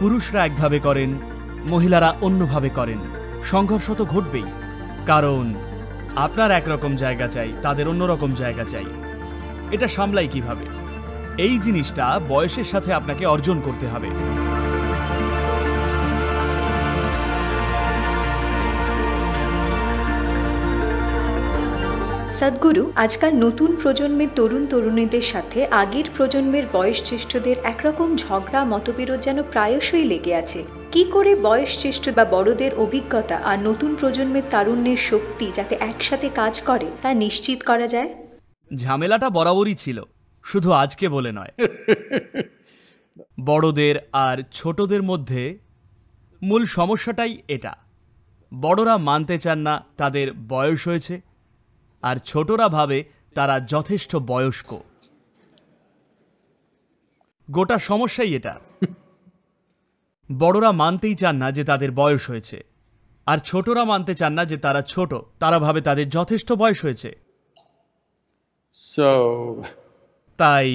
পুরুষরা একভাবে করেন মহিলারা অন্যভাবে করেন সংঘর্ষ তো ঘটবেই কারণ আপনার একরকম জায়গা চাই তাদের অন্যরকম জায়গা চাই এটা সামলাই কিভাবে এই জিনিসটা বয়সের সাথে আপনাকে অর্জন করতে হবে সদ্গুরু আজকাল নতুন প্রজন্মের তরুণ তরুণীদের সাথে আগের প্রজন্মের বয়সজ্যেষ্ঠদের একরকম ঝগড়া মতবিরোধ যেন প্রায়শই লেগে আছে কি করে বয়সজ্যেষ্ঠ বা বড়দের অভিজ্ঞতা আর নতুন প্রজন্মের তারুণ্যের শক্তি যাতে একসাথে কাজ করে তা নিশ্চিত করা যায় ঝামেলাটা বরাবরই ছিল শুধু আজকে বলে নয় বড়দের আর ছোটদের মধ্যে মূল সমস্যাটাই এটা বড়রা মানতে চান না তাদের বয়স হয়েছে আর ছোটরা ভাবে তারা যথেষ্ট বয়স্ক গোটা সমস্যাই এটা বড়রা মানতেই চান না যে তাদের বয়স হয়েছে আর ছোটরা মানতে চান না যে তারা ছোট তারা ভাবে তাদের যথেষ্ট বয়স হয়েছে তাই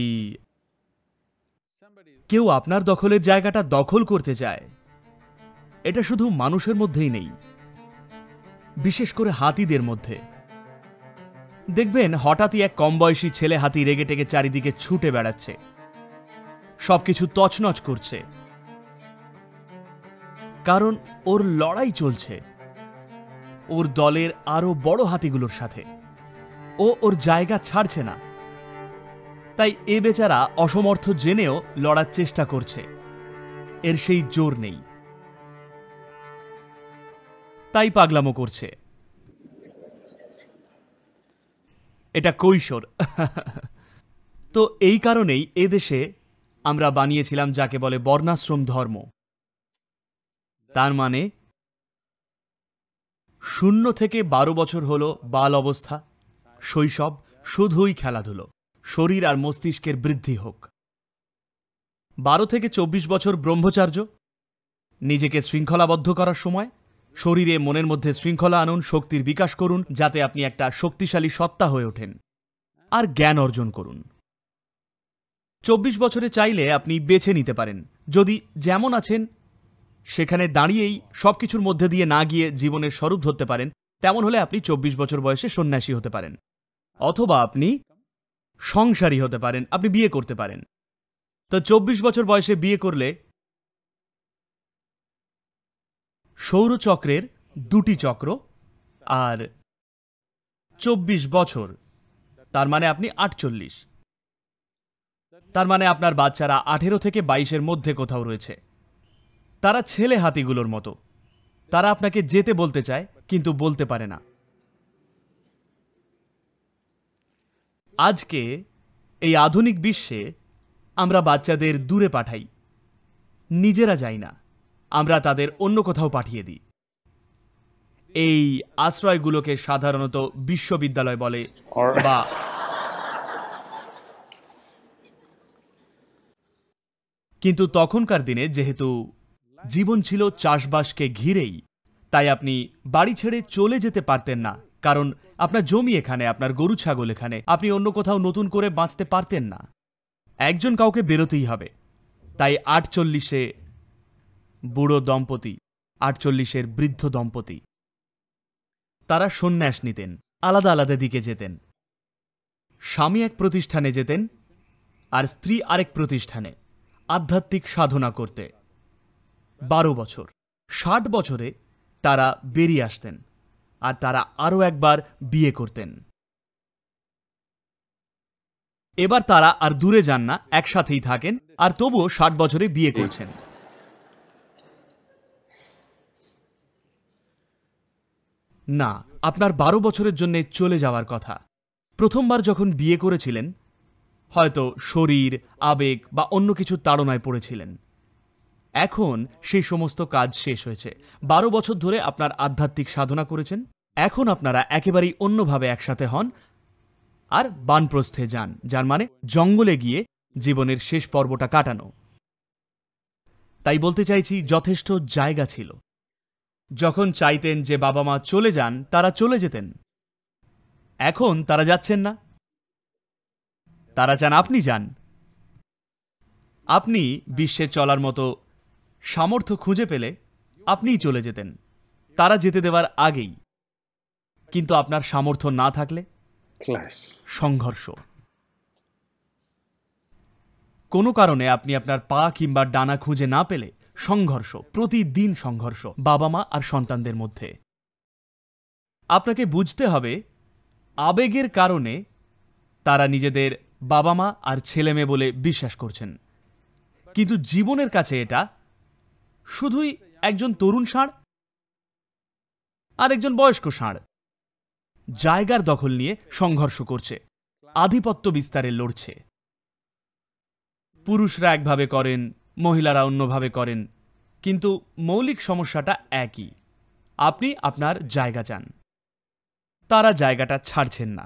কেউ আপনার দখলের জায়গাটা দখল করতে চায় এটা শুধু মানুষের মধ্যেই নেই বিশেষ করে হাতিদের মধ্যে দেখবেন হঠাৎই এক কমবয়সী ছেলে হাতি রেগে টেগে চারিদিকে ছুটে বেড়াচ্ছে সবকিছু তছনচ তছনছ করছে কারণ ওর লড়াই চলছে ওর দলের আরো বড় হাতিগুলোর সাথে ও ওর জায়গা ছাড়ছে না তাই এ বেচারা অসমর্থ জেনেও লড়ার চেষ্টা করছে এর সেই জোর নেই তাই পাগলামো করছে এটা কৈশোর তো এই কারণেই এদেশে আমরা বানিয়েছিলাম যাকে বলে বর্ণাশ্রম ধর্ম তার মানে শূন্য থেকে বারো বছর হলো বাল অবস্থা শৈশব শুধুই খেলাধুলো শরীর আর মস্তিষ্কের বৃদ্ধি হোক বারো থেকে চব্বিশ বছর ব্রহ্মচার্য নিজেকে শৃঙ্খলাবদ্ধ করার সময় শরীরে মনের মধ্যে শৃঙ্খলা আনুন শক্তির বিকাশ করুন যাতে আপনি একটা শক্তিশালী সত্তা হয়ে ওঠেন আর জ্ঞান অর্জন করুন চব্বিশ বছরে চাইলে আপনি বেছে নিতে পারেন যদি যেমন আছেন সেখানে দাঁড়িয়েই সব কিছুর মধ্যে দিয়ে না গিয়ে জীবনের স্বরূপ ধরতে পারেন তেমন হলে আপনি চব্বিশ বছর বয়সে সন্ন্যাসী হতে পারেন অথবা আপনি সংসারী হতে পারেন আপনি বিয়ে করতে পারেন তো চব্বিশ বছর বয়সে বিয়ে করলে সৌরচক্রের দুটি চক্র আর চব্বিশ বছর তার মানে আপনি আটচল্লিশ তার মানে আপনার বাচ্চারা আঠেরো থেকে বাইশের মধ্যে কোথাও রয়েছে তারা ছেলে হাতিগুলোর মতো তারা আপনাকে যেতে বলতে চায় কিন্তু বলতে পারে না আজকে এই আধুনিক বিশ্বে আমরা বাচ্চাদের দূরে পাঠাই নিজেরা যাই না আমরা তাদের অন্য কোথাও পাঠিয়ে দিই এই আশ্রয়গুলোকে সাধারণত বিশ্ববিদ্যালয় বলে বা কিন্তু তখনকার দিনে যেহেতু জীবন ছিল চাষবাসকে ঘিরেই তাই আপনি বাড়ি ছেড়ে চলে যেতে পারতেন না কারণ আপনার জমি এখানে আপনার গরু ছাগল এখানে আপনি অন্য কোথাও নতুন করে বাঁচতে পারতেন না একজন কাউকে বেরোতেই হবে তাই আটচল্লিশে বুড়ো দম্পতি আটচল্লিশের বৃদ্ধ দম্পতি তারা সন্ন্যাস নিতেন আলাদা আলাদা দিকে যেতেন স্বামী এক প্রতিষ্ঠানে যেতেন আর স্ত্রী আরেক প্রতিষ্ঠানে আধ্যাত্মিক সাধনা করতে বারো বছর ষাট বছরে তারা বেরিয়ে আসতেন আর তারা আরও একবার বিয়ে করতেন এবার তারা আর দূরে যান না একসাথেই থাকেন আর তবুও ষাট বছরে বিয়ে করছেন না আপনার বারো বছরের জন্য চলে যাওয়ার কথা প্রথমবার যখন বিয়ে করেছিলেন হয়তো শরীর আবেগ বা অন্য কিছু তাড়নায় পড়েছিলেন এখন সেই সমস্ত কাজ শেষ হয়েছে বারো বছর ধরে আপনার আধ্যাত্মিক সাধনা করেছেন এখন আপনারা একেবারেই অন্যভাবে একসাথে হন আর বানপ্রস্থে যান যার মানে জঙ্গলে গিয়ে জীবনের শেষ পর্বটা কাটানো তাই বলতে চাইছি যথেষ্ট জায়গা ছিল যখন চাইতেন যে বাবা মা চলে যান তারা চলে যেতেন এখন তারা যাচ্ছেন না তারা চান আপনি যান আপনি বিশ্বে চলার মতো সামর্থ্য খুঁজে পেলে আপনিই চলে যেতেন তারা যেতে দেওয়ার আগেই কিন্তু আপনার সামর্থ্য না থাকলে সংঘর্ষ কোনো কারণে আপনি আপনার পা কিংবা ডানা খুঁজে না পেলে সংঘর্ষ প্রতিদিন সংঘর্ষ বাবা মা আর সন্তানদের মধ্যে আপনাকে বুঝতে হবে আবেগের কারণে তারা নিজেদের বাবা মা আর ছেলে মেয়ে বলে বিশ্বাস করছেন কিন্তু জীবনের কাছে এটা শুধুই একজন তরুণ ষাঁড় আর একজন বয়স্ক ষাঁড় জায়গার দখল নিয়ে সংঘর্ষ করছে আধিপত্য বিস্তারে লড়ছে পুরুষরা একভাবে করেন মহিলারা অন্যভাবে করেন কিন্তু মৌলিক সমস্যাটা একই আপনি আপনার জায়গা চান তারা জায়গাটা ছাড়ছেন না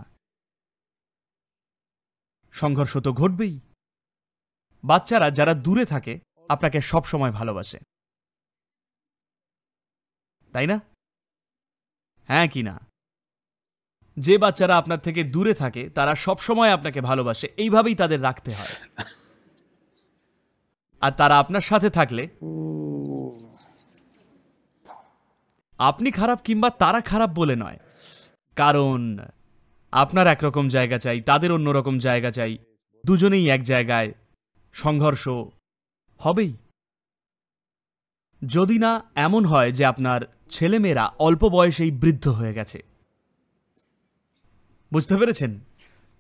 সংঘর্ষ তো ঘটবেই বাচ্চারা যারা দূরে থাকে আপনাকে সবসময় ভালোবাসে তাই না হ্যাঁ কি না যে বাচ্চারা আপনার থেকে দূরে থাকে তারা সবসময় আপনাকে ভালোবাসে এইভাবেই তাদের রাখতে হয় আর তারা আপনার সাথে থাকলে আপনি খারাপ কিংবা তারা খারাপ বলে নয় কারণ আপনার একরকম জায়গা চাই তাদের অন্যরকম জায়গা চাই দুজনেই এক জায়গায় সংঘর্ষ হবেই যদি না এমন হয় যে আপনার ছেলেমেয়েরা অল্প বয়সেই বৃদ্ধ হয়ে গেছে বুঝতে পেরেছেন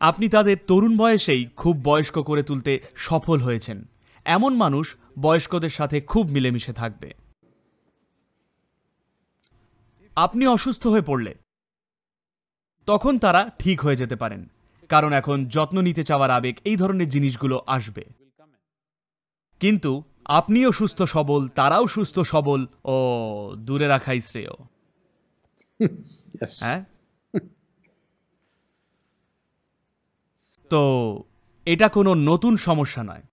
আপনি তাদের তরুণ বয়সেই খুব বয়স্ক করে তুলতে সফল হয়েছেন এমন মানুষ বয়স্কদের সাথে খুব মিলেমিশে থাকবে আপনি অসুস্থ হয়ে পড়লে তখন তারা ঠিক হয়ে যেতে পারেন কারণ এখন যত্ন নিতে চাওয়ার আবেগ এই ধরনের জিনিসগুলো আসবে কিন্তু আপনিও সুস্থ সবল তারাও সুস্থ সবল ও দূরে রাখাই শ্রেয় হ্যাঁ তো এটা কোনো নতুন সমস্যা নয়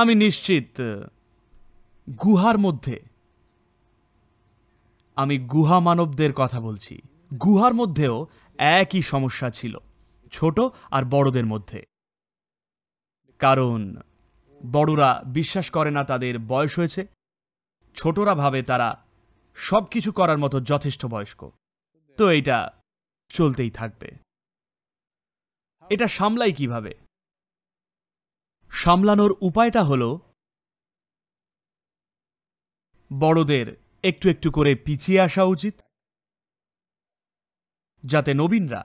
আমি নিশ্চিত গুহার মধ্যে আমি গুহা মানবদের কথা বলছি গুহার মধ্যেও একই সমস্যা ছিল ছোট আর বড়দের মধ্যে কারণ বড়রা বিশ্বাস করে না তাদের বয়স হয়েছে ছোটরা ভাবে তারা সব কিছু করার মতো যথেষ্ট বয়স্ক তো এটা চলতেই থাকবে এটা সামলাই কিভাবে সামলানোর উপায়টা হল বড়দের একটু একটু করে পিছিয়ে আসা উচিত যাতে নবীনরা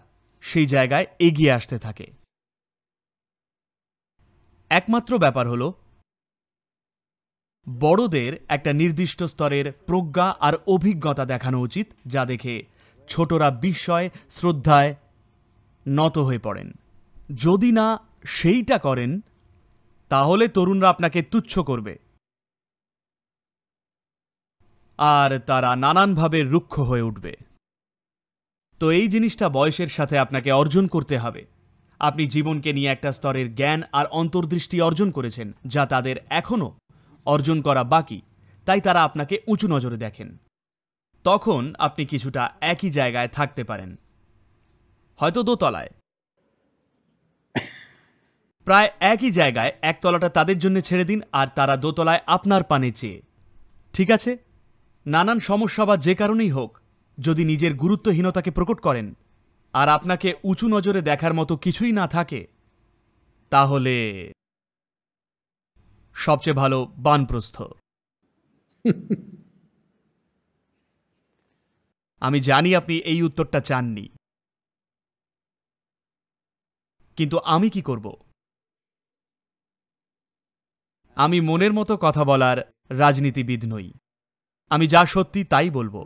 সেই জায়গায় এগিয়ে আসতে থাকে একমাত্র ব্যাপার হল বড়দের একটা নির্দিষ্ট স্তরের প্রজ্ঞা আর অভিজ্ঞতা দেখানো উচিত যা দেখে ছোটরা বিস্ময় শ্রদ্ধায় নত হয়ে পড়েন যদি না সেইটা করেন তাহলে তরুণরা আপনাকে তুচ্ছ করবে আর তারা নানানভাবে রুক্ষ হয়ে উঠবে তো এই জিনিসটা বয়সের সাথে আপনাকে অর্জন করতে হবে আপনি জীবনকে নিয়ে একটা স্তরের জ্ঞান আর অন্তর্দৃষ্টি অর্জন করেছেন যা তাদের এখনও অর্জন করা বাকি তাই তারা আপনাকে উঁচু নজরে দেখেন তখন আপনি কিছুটা একই জায়গায় থাকতে পারেন হয়তো দোতলায় প্রায় একই জায়গায় একতলাটা তাদের জন্য ছেড়ে দিন আর তারা দোতলায় আপনার পানে চেয়ে ঠিক আছে নানান সমস্যা বা যে কারণেই হোক যদি নিজের গুরুত্বহীনতাকে প্রকট করেন আর আপনাকে উঁচু নজরে দেখার মতো কিছুই না থাকে তাহলে সবচেয়ে ভালো বানপ্রস্থ আমি জানি আপনি এই উত্তরটা চাননি কিন্তু আমি কি করব আমি মনের মতো কথা বলার রাজনীতিবিদ নই আমি যা সত্যি তাই বলবো